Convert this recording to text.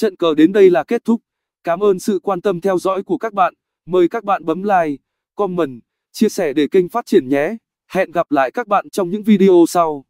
Trận cờ đến đây là kết thúc. Cảm ơn sự quan tâm theo dõi của các bạn. Mời các bạn bấm like, comment, chia sẻ để kênh phát triển nhé. Hẹn gặp lại các bạn trong những video sau.